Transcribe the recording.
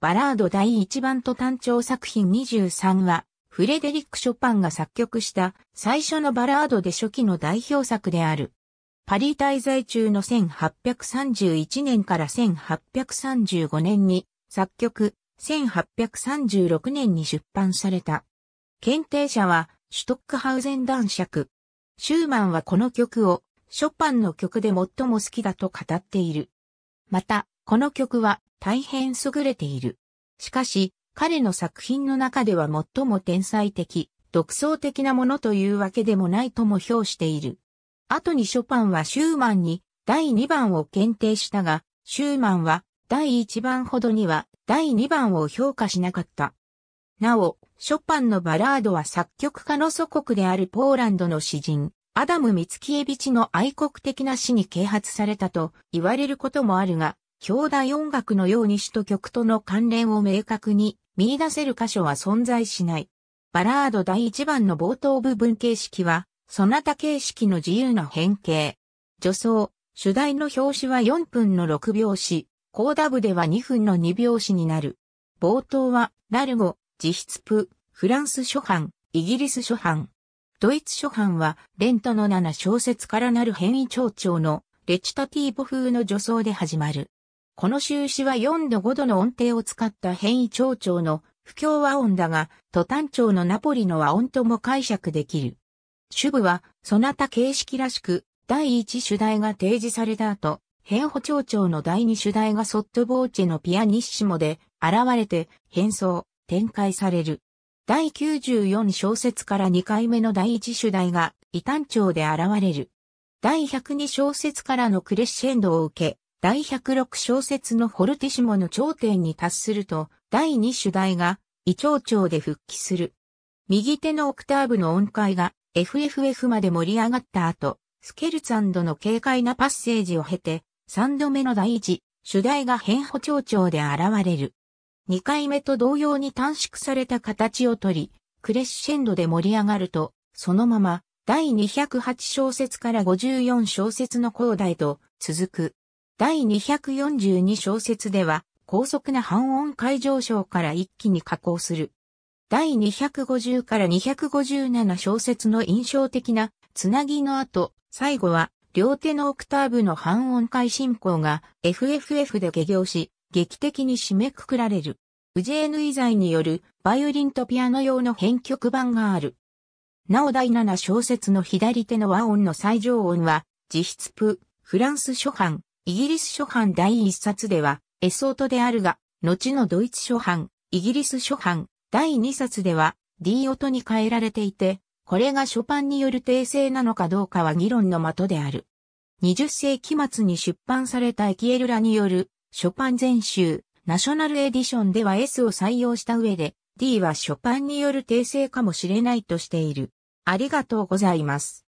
バラード第1番と単調作品23は、フレデリック・ショパンが作曲した最初のバラードで初期の代表作である。パリ滞在中の1831年から1835年に作曲、1836年に出版された。検定者はシュトックハウゼン男爵。シューマンはこの曲をショパンの曲で最も好きだと語っている。また、この曲は大変優れている。しかし、彼の作品の中では最も天才的、独創的なものというわけでもないとも評している。後にショパンはシューマンに第2番を検定したが、シューマンは第1番ほどには第2番を評価しなかった。なお、ショパンのバラードは作曲家の祖国であるポーランドの詩人、アダム・ミツキエビチの愛国的な詩に啓発されたと言われることもあるが、表題音楽のように詩と曲との関連を明確に見出せる箇所は存在しない。バラード第1番の冒頭部分形式は、そなた形式の自由な変形。助走、主題の表紙は4分の6拍子、コーダ部では2分の2拍子になる。冒頭は、ラルゴ、自筆プ、フランス初版、イギリス初版。ドイツ初版は、レントの7小節からなる変異長調のレチタティーボ風の助走で始まる。この終止は4度5度の音程を使った変異蝶調の不協和音だが、途端調のナポリの和音とも解釈できる。主部は、そなた形式らしく、第1主題が提示された後、変歩蝶調の第2主題がソットボーチェのピアニッシモで現れて変装、展開される。第94小節から2回目の第1主題が異端調で現れる。第102小節からのクレッシェンドを受け、第106小説のフォルティシモの頂点に達すると、第2主題が、胃腸調で復帰する。右手のオクターブの音階が FFF まで盛り上がった後、スケルツァンドの軽快なパッセージを経て、3度目の第1、主題が変歩長調で現れる。2回目と同様に短縮された形をとり、クレッシェンドで盛り上がると、そのまま、第208小節から54小節の後代と続く。第242小節では、高速な半音階上昇から一気に下降する。第250から257小節の印象的なつなぎの後、最後は両手のオクターブの半音階進行が FFF で下行し、劇的に締めくくられる。ウジェーヌザイによるバイオリンとピアノ用の編曲版がある。なお第7小節の左手の和音の最上音は、実質プ、フランス初版、イギリス初版第一冊では、エソートであるが、後のドイツ初版、イギリス初版、第二冊では、D 音に変えられていて、これがショパンによる訂正なのかどうかは議論の的である。20世紀末に出版されたエキエルラによる、ショパン全集、ナショナルエディションでは S を採用した上で、D はショパンによる訂正かもしれないとしている。ありがとうございます。